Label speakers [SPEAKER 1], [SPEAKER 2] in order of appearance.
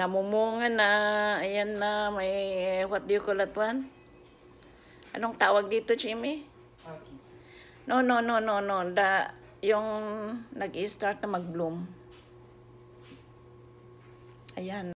[SPEAKER 1] namumunga na, ayan na, may, eh, what do you call that one? Anong tawag dito, Jimmy? No, no, no, no, no, the, yung nag-start na mag-bloom. Ayan.